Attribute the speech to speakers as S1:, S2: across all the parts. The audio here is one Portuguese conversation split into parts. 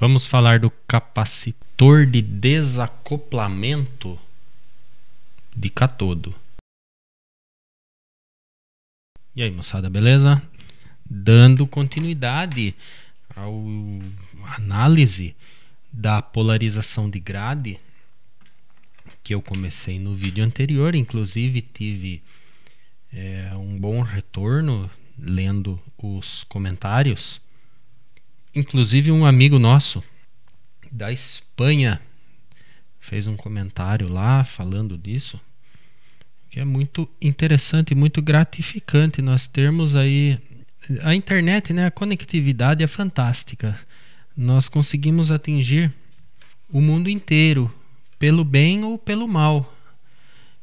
S1: Vamos falar do capacitor de desacoplamento de catodo. E aí, moçada, beleza? Dando continuidade ao análise da polarização de grade que eu comecei no vídeo anterior, inclusive tive é, um bom retorno lendo os comentários Inclusive, um amigo nosso da Espanha fez um comentário lá falando disso, que é muito interessante, muito gratificante nós termos aí a internet, né, a conectividade é fantástica. Nós conseguimos atingir o mundo inteiro, pelo bem ou pelo mal.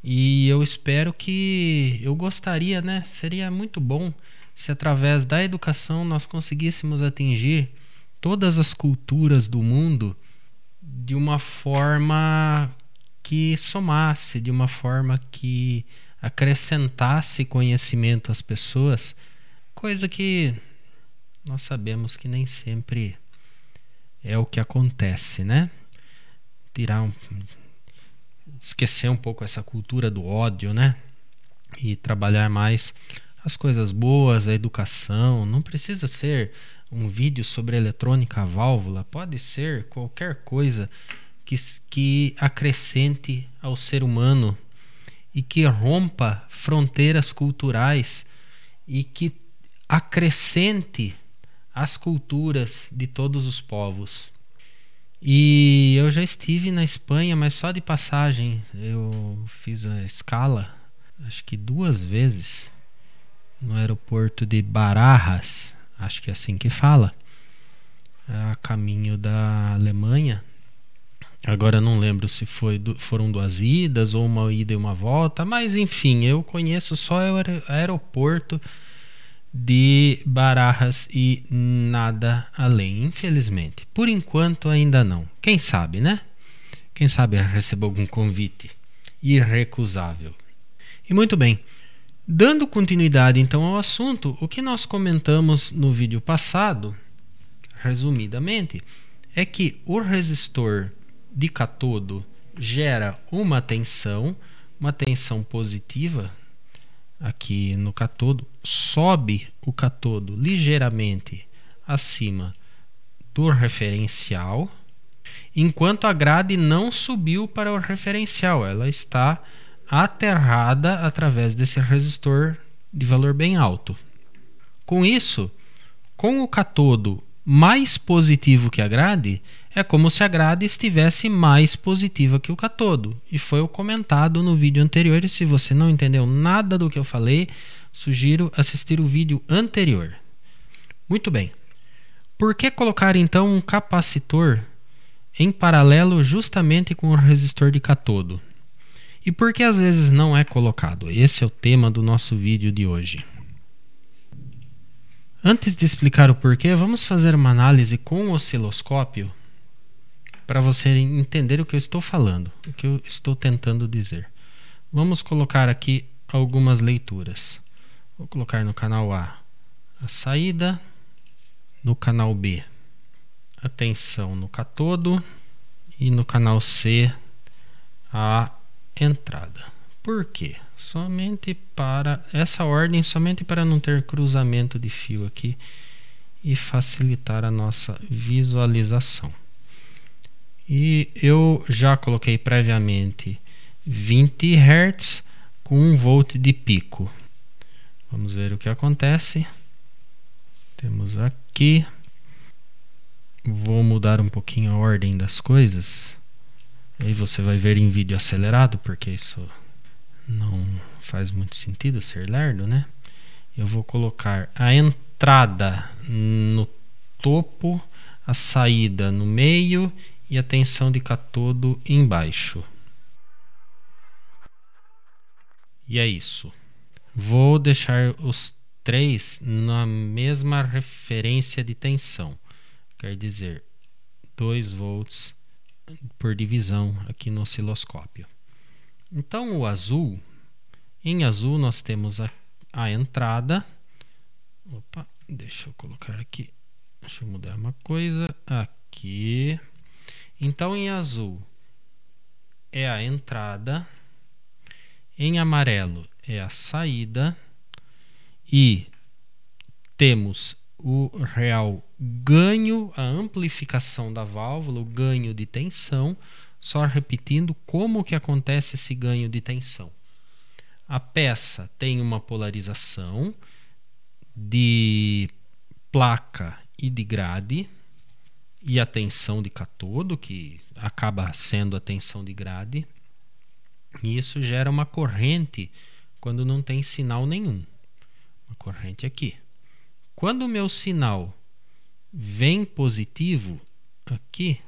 S1: E eu espero que eu gostaria, né? Seria muito bom se através da educação nós conseguíssemos atingir todas as culturas do mundo de uma forma que somasse, de uma forma que acrescentasse conhecimento às pessoas, coisa que nós sabemos que nem sempre é o que acontece, né? Tirar um, esquecer um pouco essa cultura do ódio, né? E trabalhar mais as coisas boas, a educação. Não precisa ser um vídeo sobre eletrônica válvula, pode ser qualquer coisa que, que acrescente ao ser humano e que rompa fronteiras culturais e que acrescente as culturas de todos os povos. E eu já estive na Espanha, mas só de passagem. Eu fiz a escala, acho que duas vezes no aeroporto de Barajas, acho que é assim que fala, a caminho da Alemanha. Agora não lembro se foi foram duas idas ou uma ida e uma volta, mas enfim, eu conheço só o aeroporto de Barajas e nada além, infelizmente. Por enquanto ainda não. Quem sabe, né? Quem sabe recebo algum convite irrecusável. E muito bem. Dando continuidade então ao assunto, o que nós comentamos no vídeo passado, resumidamente, é que o resistor de catodo gera uma tensão, uma tensão positiva aqui no catodo, sobe o catodo ligeiramente acima do referencial, enquanto a grade não subiu para o referencial, ela está aterrada através desse resistor de valor bem alto. Com isso, com o catodo mais positivo que a grade, é como se a grade estivesse mais positiva que o catodo. E foi o comentado no vídeo anterior. E se você não entendeu nada do que eu falei, sugiro assistir o vídeo anterior. Muito bem. Por que colocar então um capacitor em paralelo justamente com o resistor de catodo? E por que às vezes não é colocado? Esse é o tema do nosso vídeo de hoje. Antes de explicar o porquê, vamos fazer uma análise com o osciloscópio para você entender o que eu estou falando, o que eu estou tentando dizer. Vamos colocar aqui algumas leituras. Vou colocar no canal A a saída, no canal B a tensão no catodo e no canal C a entrada. Por quê? Somente para essa ordem, somente para não ter cruzamento de fio aqui e facilitar a nossa visualização. E eu já coloquei previamente 20 Hz com 1 volt de pico. Vamos ver o que acontece. Temos aqui. Vou mudar um pouquinho a ordem das coisas. E você vai ver em vídeo acelerado, porque isso não faz muito sentido ser lerdo, né? Eu vou colocar a entrada no topo, a saída no meio e a tensão de catodo embaixo. E é isso. Vou deixar os três na mesma referência de tensão. Quer dizer, 2 volts por divisão aqui no osciloscópio. Então o azul, em azul nós temos a, a entrada. Opa, deixa eu colocar aqui. Deixa eu mudar uma coisa aqui. Então em azul é a entrada, em amarelo é a saída e temos o real ganho, a amplificação da válvula, o ganho de tensão, só repetindo como que acontece esse ganho de tensão. A peça tem uma polarização de placa e de grade e a tensão de catodo, que acaba sendo a tensão de grade, e isso gera uma corrente quando não tem sinal nenhum. Uma corrente aqui. Quando o meu sinal vem positivo aqui,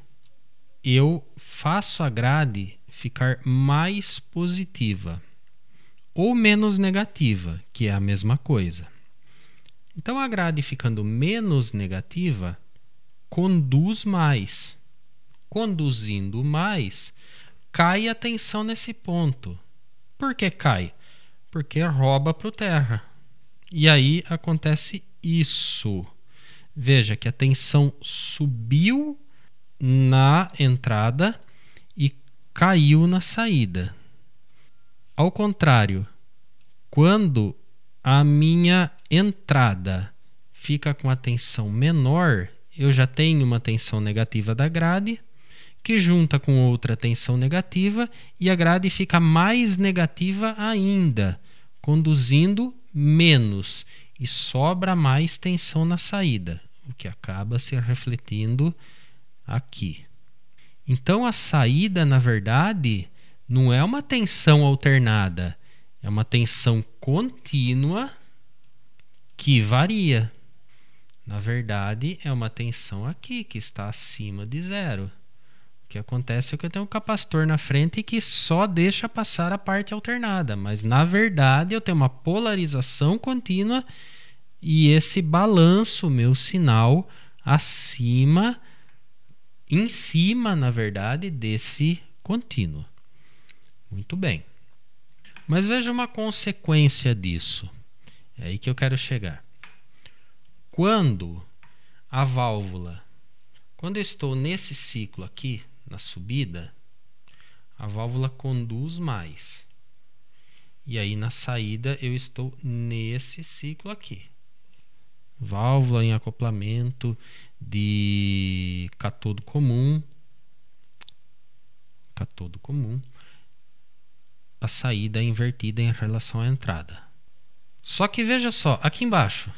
S1: eu faço a grade ficar mais positiva ou menos negativa, que é a mesma coisa. Então a grade ficando menos negativa conduz mais. Conduzindo mais, cai a tensão nesse ponto. Por que cai? Porque rouba para o terra. E aí acontece isso. Veja que a tensão subiu na entrada e caiu na saída. Ao contrário, quando a minha entrada fica com a tensão menor, eu já tenho uma tensão negativa da grade, que junta com outra tensão negativa e a grade fica mais negativa ainda, conduzindo menos e sobra mais tensão na saída, o que acaba se refletindo aqui. Então a saída, na verdade, não é uma tensão alternada, é uma tensão contínua que varia. Na verdade, é uma tensão aqui que está acima de zero. O que acontece é que eu tenho um capacitor na frente que só deixa passar a parte alternada, mas na verdade eu tenho uma polarização contínua e esse balanço meu sinal acima em cima, na verdade, desse contínuo. Muito bem. Mas veja uma consequência disso. É aí que eu quero chegar. Quando a válvula, quando eu estou nesse ciclo aqui, na subida, a válvula conduz mais. E aí na saída eu estou nesse ciclo aqui. Válvula em acoplamento de catodo comum. Catodo comum. A saída é invertida em relação à entrada. Só que veja só, aqui embaixo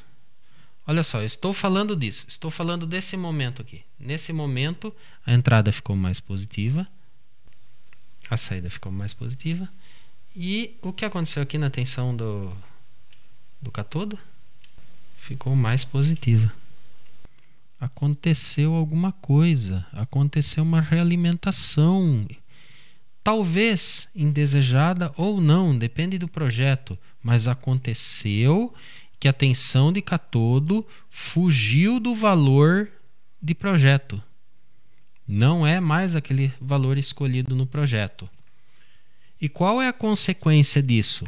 S1: Olha só, eu estou falando disso, estou falando desse momento aqui. Nesse momento, a entrada ficou mais positiva, a saída ficou mais positiva. E o que aconteceu aqui na tensão do, do catodo? Ficou mais positiva. Aconteceu alguma coisa, aconteceu uma realimentação, talvez indesejada ou não, depende do projeto, mas aconteceu que a tensão de catodo fugiu do valor de projeto. Não é mais aquele valor escolhido no projeto. E qual é a consequência disso?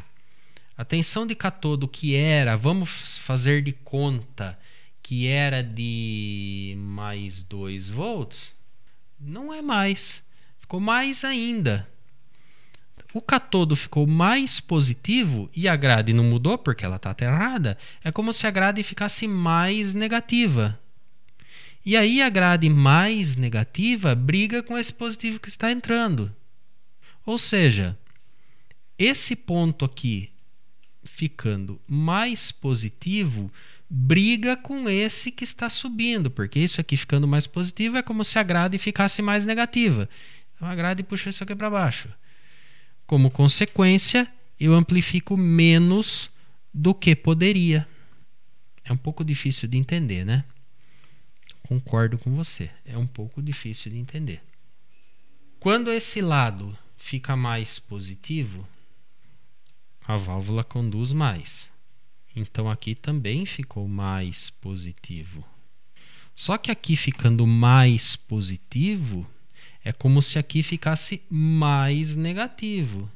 S1: A tensão de catodo que era, vamos fazer de conta, que era de mais 2 volts, não é mais. Ficou mais ainda o catodo ficou mais positivo e a grade não mudou porque ela está aterrada, é como se a grade ficasse mais negativa. E aí a grade mais negativa briga com esse positivo que está entrando. Ou seja, esse ponto aqui ficando mais positivo briga com esse que está subindo, porque isso aqui ficando mais positivo é como se a grade ficasse mais negativa. Então a grade puxa isso aqui para baixo. Como consequência, eu amplifico menos do que poderia. É um pouco difícil de entender, né? Concordo com você. É um pouco difícil de entender. Quando esse lado fica mais positivo, a válvula conduz mais. Então aqui também ficou mais positivo. Só que aqui ficando mais positivo, é como se aqui ficasse mais negativo.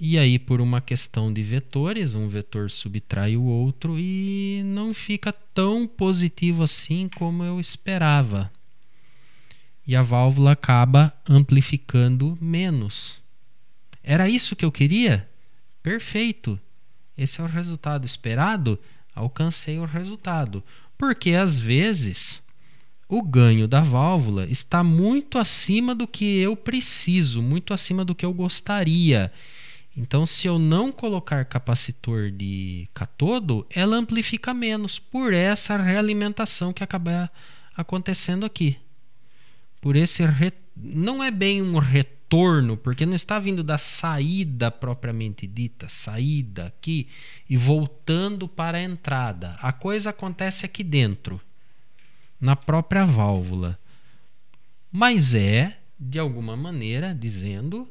S1: E aí, por uma questão de vetores, um vetor subtrai o outro e não fica tão positivo assim como eu esperava. E a válvula acaba amplificando menos. Era isso que eu queria? Perfeito! Esse é o resultado esperado? Alcancei o resultado. Porque às vezes o ganho da válvula está muito acima do que eu preciso, muito acima do que eu gostaria. Então, se eu não colocar capacitor de catodo, ela amplifica menos por essa realimentação que acaba acontecendo aqui. Por esse re... não é bem um retorno, porque não está vindo da saída propriamente dita, saída aqui e voltando para a entrada. A coisa acontece aqui dentro na própria válvula. Mas é, de alguma maneira, dizendo,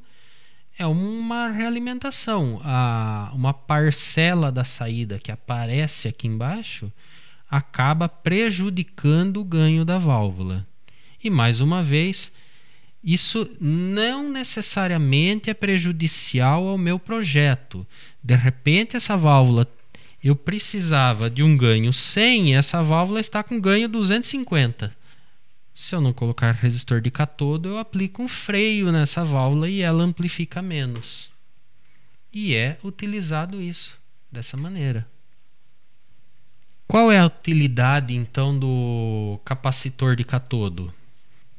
S1: é uma realimentação. A, uma parcela da saída que aparece aqui embaixo acaba prejudicando o ganho da válvula. E mais uma vez, isso não necessariamente é prejudicial ao meu projeto. De repente, essa válvula eu precisava de um ganho 100, essa válvula está com ganho 250. Se eu não colocar resistor de catodo, eu aplico um freio nessa válvula e ela amplifica menos. E é utilizado isso dessa maneira. Qual é a utilidade então do capacitor de catodo?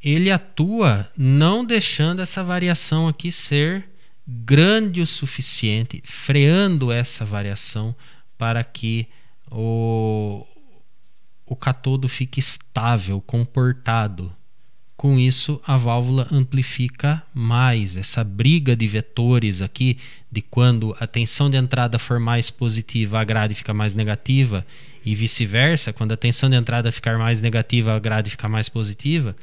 S1: Ele atua não deixando essa variação aqui ser grande o suficiente, freando essa variação para que o, o catodo fique estável, comportado. Com isso, a válvula amplifica mais. Essa briga de vetores aqui, de quando a tensão de entrada for mais positiva, a grade fica mais negativa, e vice-versa, quando a tensão de entrada ficar mais negativa, a grade fica mais positiva,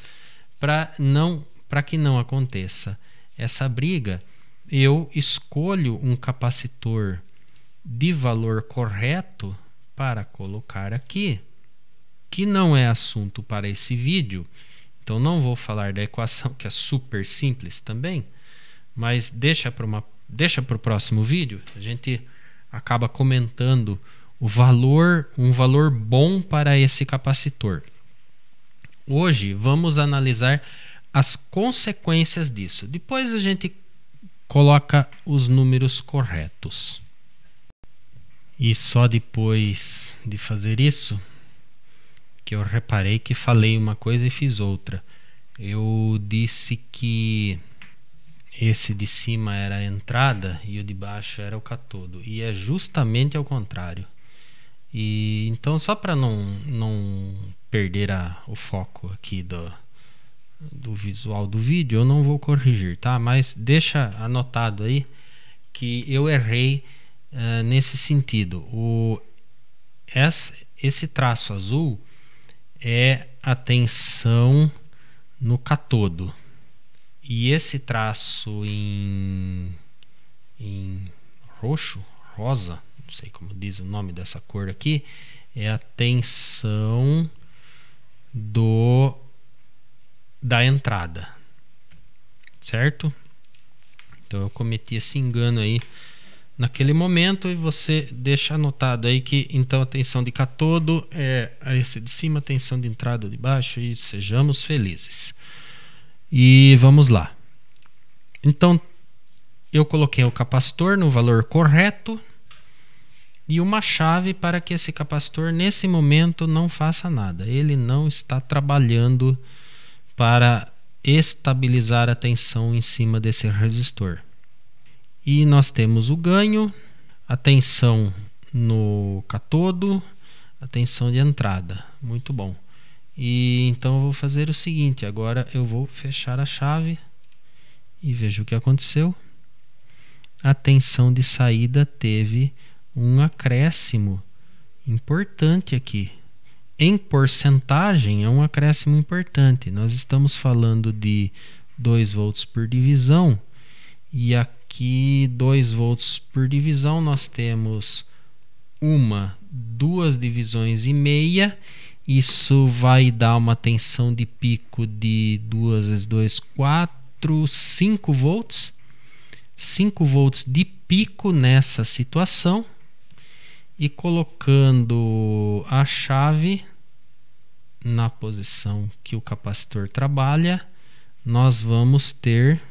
S1: para não para que não aconteça essa briga, eu escolho um capacitor de valor correto para colocar aqui, que não é assunto para esse vídeo. Então não vou falar da equação, que é super simples também, mas deixa para uma deixa para o próximo vídeo, a gente acaba comentando o valor, um valor bom para esse capacitor. Hoje vamos analisar as consequências disso. Depois a gente coloca os números corretos. E só depois de fazer isso que eu reparei que falei uma coisa e fiz outra. Eu disse que esse de cima era a entrada e o de baixo era o catodo. E é justamente ao contrário. E então só para não, não perder a, o foco aqui do, do visual do vídeo, eu não vou corrigir, tá? Mas deixa anotado aí que eu errei eh, nesse sentido. O, esse traço azul é a tensão no catodo. E esse traço em, em roxo, rosa, não sei como diz o nome dessa cor aqui, é a tensão do da entrada, certo? Então eu cometi esse engano aí naquele momento e você deixa anotado aí que então a tensão de catodo é, é esse de cima, a tensão de entrada de baixo e sejamos felizes. E vamos lá. Então eu coloquei o capacitor no valor correto e uma chave para que esse capacitor nesse momento não faça nada. Ele não está trabalhando para estabilizar a tensão em cima desse resistor. E nós temos o ganho, a tensão no catodo, a tensão de entrada. Muito bom. E então eu vou fazer o seguinte, agora eu vou fechar a chave e vejo o que aconteceu. A tensão de saída teve um acréscimo importante aqui. Em porcentagem é um acréscimo importante. Nós estamos falando de 2 volts por divisão e a Aqui 2 volts por divisão, nós temos uma, duas divisões e meia. Isso vai dar uma tensão de pico de 2 vezes 2, 4, 5 volts. 5 volts de pico nessa situação. E colocando a chave na posição que o capacitor trabalha, nós vamos ter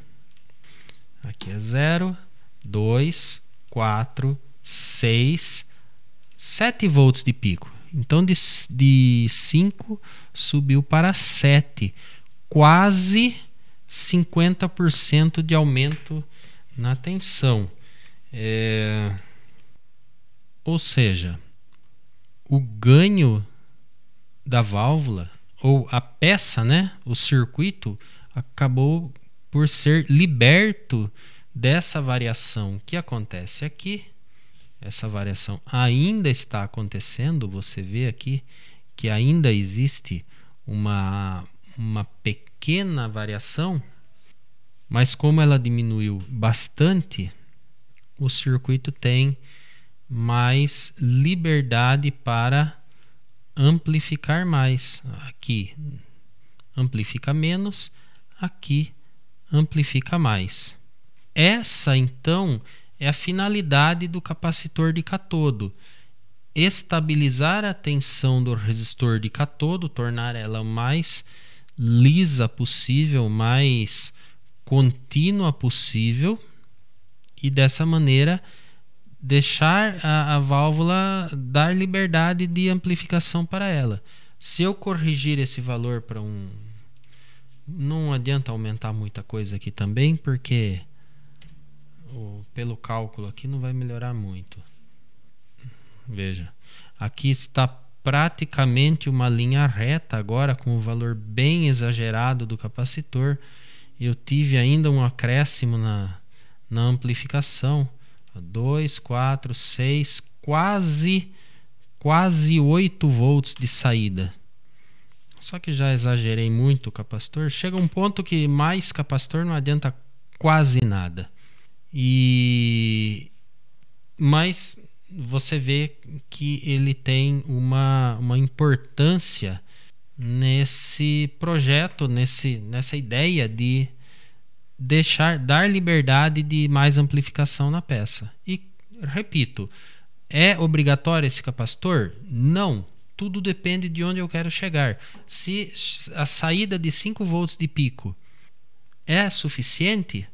S1: Aqui é 0, 2, 4, 6, 7 volts de pico. Então de, de 5 subiu para 7, quase 50% de aumento na tensão. É... Ou seja, o ganho da válvula ou a peça, né, o circuito acabou por ser liberto dessa variação que acontece aqui. Essa variação ainda está acontecendo, você vê aqui que ainda existe uma, uma pequena variação, mas como ela diminuiu bastante, o circuito tem mais liberdade para amplificar mais. Aqui amplifica menos, aqui amplifica amplifica mais. Essa, então, é a finalidade do capacitor de catodo: estabilizar a tensão do resistor de catodo, tornar ela mais lisa possível, mais contínua possível, e dessa maneira deixar a, a válvula dar liberdade de amplificação para ela. Se eu corrigir esse valor para um não adianta aumentar muita coisa aqui também, porque o, pelo cálculo aqui não vai melhorar muito. Veja, aqui está praticamente uma linha reta agora com o um valor bem exagerado do capacitor. Eu tive ainda um acréscimo na, na amplificação. 2, 4, 6, quase quase 8 volts de saída. Só que já exagerei muito o capacitor. Chega um ponto que mais capacitor não adianta quase nada. E mas você vê que ele tem uma, uma importância nesse projeto, nesse, nessa ideia de deixar dar liberdade de mais amplificação na peça. E repito, é obrigatório esse capacitor? Não, tudo depende de onde eu quero chegar. Se a saída de 5 volts de pico é suficiente,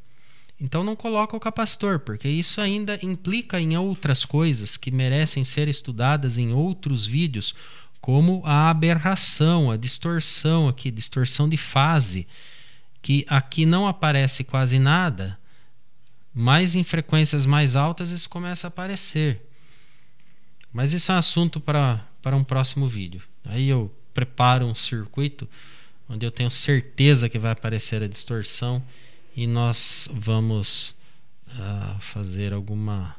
S1: então não coloca o capacitor, porque isso ainda implica em outras coisas que merecem ser estudadas em outros vídeos, como a aberração, a distorção aqui, distorção de fase, que aqui não aparece quase nada, mas em frequências mais altas isso começa a aparecer. Mas isso é um assunto para para um próximo vídeo. Aí eu preparo um circuito onde eu tenho certeza que vai aparecer a distorção e nós vamos uh, fazer alguma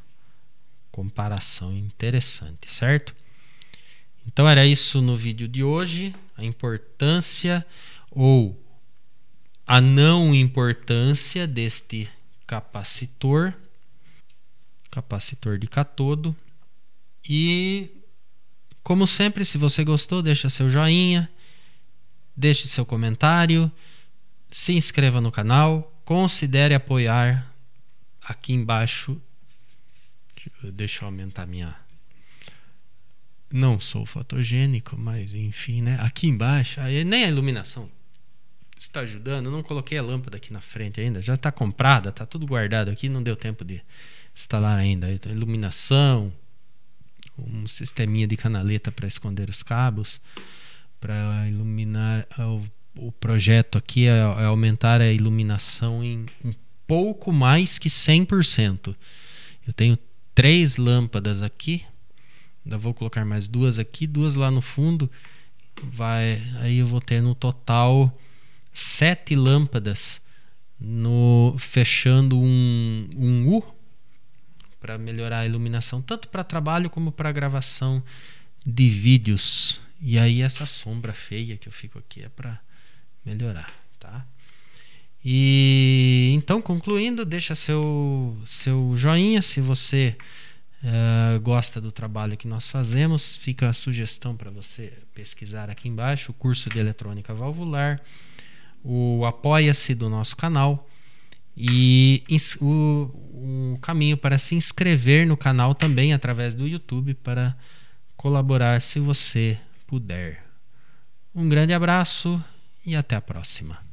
S1: comparação interessante, certo? Então era isso no vídeo de hoje, a importância ou a não importância deste capacitor, capacitor de catodo e como sempre, se você gostou, deixa seu joinha, deixe seu comentário, se inscreva no canal, considere apoiar aqui embaixo. Deixa eu aumentar minha. Não sou fotogênico, mas enfim, né? Aqui embaixo, nem a iluminação está ajudando. Eu não coloquei a lâmpada aqui na frente ainda, já está comprada, está tudo guardado aqui, não deu tempo de instalar ainda. Iluminação, um sisteminha de canaleta para esconder os cabos, para iluminar. É, o, o, projeto aqui é, é aumentar a iluminação em um pouco mais que 100%. Eu tenho três lâmpadas aqui, ainda vou colocar mais duas aqui, duas lá no fundo. Vai, aí eu vou ter no total sete lâmpadas no fechando um, um U para melhorar a iluminação, tanto para trabalho como para gravação de vídeos. E aí essa sombra feia que eu fico aqui é para melhorar, tá? E então concluindo, deixa seu seu joinha se você uh, gosta do trabalho que nós fazemos, fica a sugestão para você pesquisar aqui embaixo o curso de eletrônica valvular, o apoia-se do nosso canal e o, o caminho para se inscrever no canal também através do YouTube para colaborar se você puder. Um grande abraço e até a próxima.